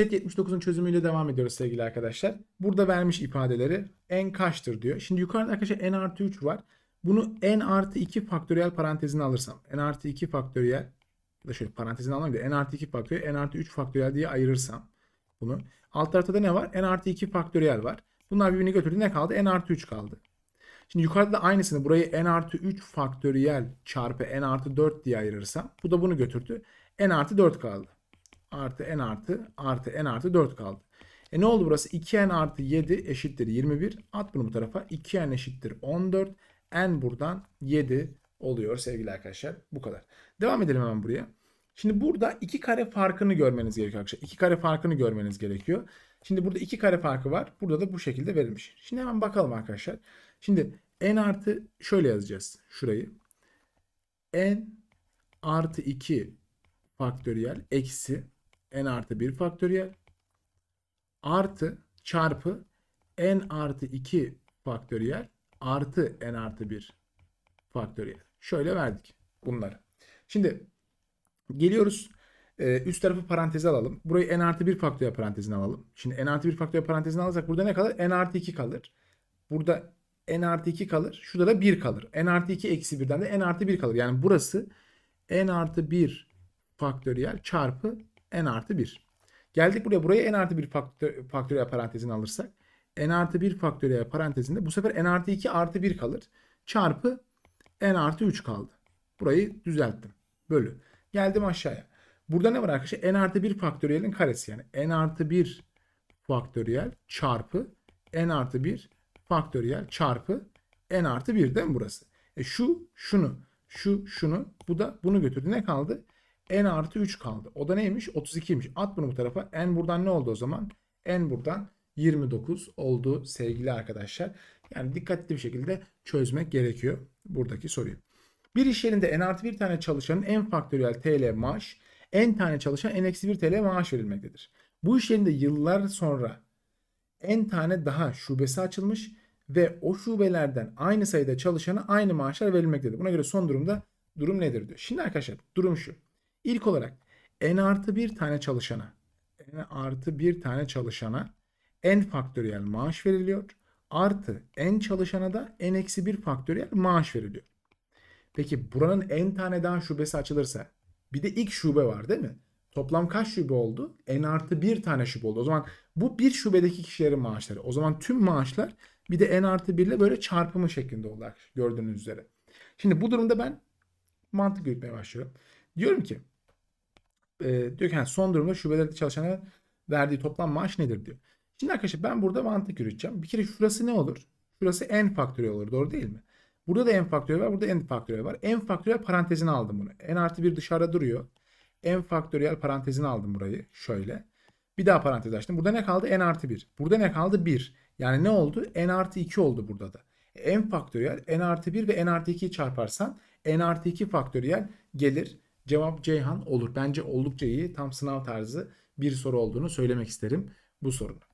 Set 79'un çözümüyle devam ediyoruz sevgili arkadaşlar. Burada vermiş ifadeleri n kaçtır diyor. Şimdi yukarıda arkadaşlar n artı 3 var. Bunu n artı 2 faktöriyel parantezine alırsam n artı 2 faktöriyel ya da şöyle parantezine almam n artı 2 faktöriyel n artı 3 faktöriyel diye ayırırsam bunu. Alt tarafta da ne var? n artı 2 faktöriyel var. Bunlar birbirini götürdü. Ne kaldı? n artı 3 kaldı. Şimdi yukarıda da aynısını burayı n artı 3 faktöriyel çarpı n artı 4 diye ayırırsam bu da bunu götürdü. n artı 4 kaldı artı n artı artı n artı 4 kaldı. E ne oldu burası? 2n artı 7 eşittir 21. At bunu bu tarafa. 2n eşittir 14. n buradan 7 oluyor sevgili arkadaşlar. Bu kadar. Devam edelim hemen buraya. Şimdi burada iki kare farkını görmeniz gerekiyor arkadaşlar. İki kare farkını görmeniz gerekiyor. Şimdi burada iki kare farkı var. Burada da bu şekilde verilmiş. Şimdi hemen bakalım arkadaşlar. Şimdi n artı şöyle yazacağız şurayı. n artı 2 faktöriyel eksi n artı 1 faktöriyel artı çarpı n artı 2 faktöriyel artı n artı 1 faktöriyel. Şöyle verdik bunları. Şimdi geliyoruz üst tarafı paranteze alalım. Burayı n artı 1 faktöriyel parantezine alalım. Şimdi n artı 1 faktöriyel parantezine alırsak burada ne kalır? n artı 2 kalır. Burada n artı 2 kalır. Şurada da 1 kalır. n artı 2 eksi 1'den de n artı 1 kalır. Yani burası n artı 1 faktöriyel çarpı n artı 1. Geldik buraya. Buraya n artı 1 faktör, faktöriyel parantezini alırsak. n artı 1 faktöriyel parantezinde bu sefer n artı 2 artı 1 kalır. Çarpı n artı 3 kaldı. Burayı düzelttim. Bölü. Geldim aşağıya. Burada ne var arkadaşlar? n artı 1 faktöriyelin karesi yani. n artı 1 faktöriyel çarpı n artı 1 faktöriyel çarpı n artı 1 değil mi burası? E şu şunu şu şunu bu da bunu götürdü. Ne kaldı? n artı 3 kaldı. O da neymiş? 32'ymiş. At bunu bu tarafa. n buradan ne oldu o zaman? n buradan 29 oldu sevgili arkadaşlar. Yani dikkatli bir şekilde çözmek gerekiyor buradaki soruyu. Bir iş yerinde n artı 1 tane çalışanın n faktöriyel TL maaş, n tane çalışan n eksi 1 TL maaş verilmektedir. Bu iş yerinde yıllar sonra n tane daha şubesi açılmış ve o şubelerden aynı sayıda çalışana aynı maaşlar verilmektedir. Buna göre son durumda durum nedir diyor. Şimdi arkadaşlar durum şu. İlk olarak n artı bir tane çalışana n artı bir tane çalışana n faktöriyel maaş veriliyor. Artı n çalışana da n eksi bir faktöriyel maaş veriliyor. Peki buranın n tane daha şubesi açılırsa bir de ilk şube var değil mi? Toplam kaç şube oldu? N artı bir tane şube oldu. O zaman bu bir şubedeki kişilerin maaşları. O zaman tüm maaşlar bir de N artı 1 ile böyle çarpımı şeklinde olarak gördüğünüz üzere. Şimdi bu durumda ben mantık yürütmeye başlıyorum. Diyorum ki e, diyor ki yani son durumda şubelerde çalışana verdiği toplam maaş nedir diyor. Şimdi arkadaşlar ben burada mantık yürüteceğim. Bir kere şurası ne olur? Şurası n faktöriyel olur doğru değil mi? Burada da n faktöriyel var. Burada n faktöriyel var. n faktöriyel parantezine aldım bunu. n artı bir dışarıda duruyor. n faktöriyel parantezine aldım burayı. Şöyle. Bir daha parantez açtım. Burada ne kaldı? n artı 1. Burada ne kaldı? 1. Yani ne oldu? n artı 2 oldu burada da. n faktöriyel n artı 1 ve n artı 2'yi çarparsan n artı 2 faktöriyel gelir. Cevap Ceyhan olur. Bence oldukça iyi tam sınav tarzı bir soru olduğunu söylemek isterim bu sorunun.